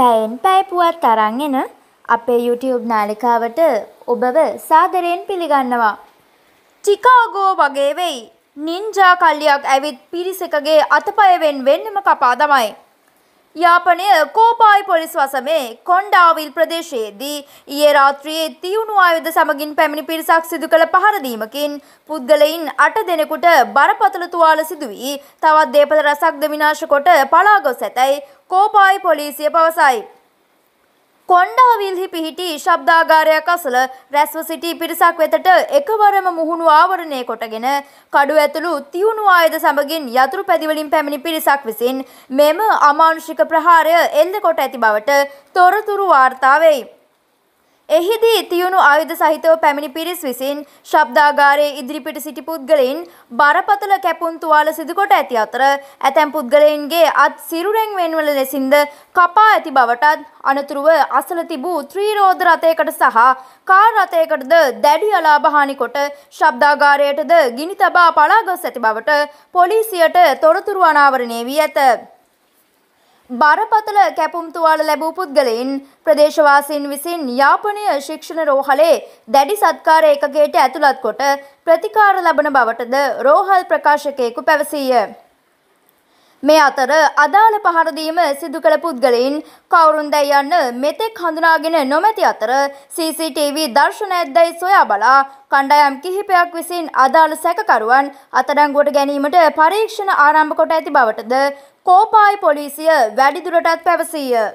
පැයෙන් පැය පුවත් තරන් එන අපේ YouTube නාලිකාවට ඔබව සාදරයෙන් පිළිගන්නවා. චිකාගෝ වගේ වෙයි. නින්ජා කල්ලියක් ඇවිත් පිරිසකගේ අතපයවෙන් වෙන්නම කපා දමයි. යාපනය කෝපායි පොලිස් වසමේ කොන්්ඩාවිල් ප්‍රදේශයේදී ඊයේ රාත්‍රියේ තියුණු ආයුධ සමගින් පැමිණි පිරිසක් සිදු කළ පහරදීමකින් පුද්ගලයින් අට දෙනෙකුට බරපතල තුවාල සිදුවී තවත් දේපල රසක් ද විනාශ කොට පලා ගොස් ඇතැයි කෝපායි පොලිසිය පවසයි. කොණ්ඩාවිල්හි පිහිටි ශබ්දාගාරයක් අසල රැස්ව සිටි පිරිසක් වෙතට එකවරම මුහුණු ආවරණය කොටගෙන කඩු ඇතුළු තියුණු ආයුධ සමගින් යතුරු පැදිවලින් පැමිණි පිරිසක් විසින් මෙම අමානුෂික ප්‍රහාරය එල්ල කොට ඇති බවට තොරතුරු වාර්තා වෙයි. එහිදී තියුණු ආයුධ සහිතව පැමිණි පිරිස් විසින් ශබ්දාගාරයේ ඉදිරිපිට සිටි පුද්ගලයින් බරපතල කැපුම් තුවාල සිදුකොට ඇති අතර ඇතැම් පුද්ගලයින්ගේ අත් සිරුරෙන් වෙන්වල ලෙසින්ද කපා ඇති බවටත් අනතුරුව අසල තිබූ ත්‍රීරෝධ රථයකට සහ කාර් රථයකටද දැඩි අලාභහානි කොට ශබ්දාගාරයටද ගිනි තබා පලා ගොස් ඇති බවට පොලිසියට තොරතුරු අනාවරණය වී ඇත. බරපතල කැපුම්තුවාල ලැබූ පුද්ගලයින් ප්‍රදේශවාසීන් විසින් යාපනය ශික්ෂණ රෝහලේ දැඩි සත්කාර එකගේට ඇතුළත් කොට ප්‍රතිකාර ලබන බවටද රෝහල් ප්‍රකාශකයෙකු පැවසීය. මේ අතර අදාළ පහරදීම සිදු කළ පුද්ගලයින් කවුරුන්දැයි යන්න මෙතෙක් හඳුනාගෙන නොමැති අතර CCTV දර්ශන ඇද්දැයි සොයා බලා කණ්ඩායම් කිහිපයක් විසින් අදාළ සැකකරුවන් අතඩංගුවට ගැනීමට පරීක්ෂණ ආරම්භ කොට ඇති බවටද කෝපායි පොලිසිය වැඩිදුරටත් පැවසීය.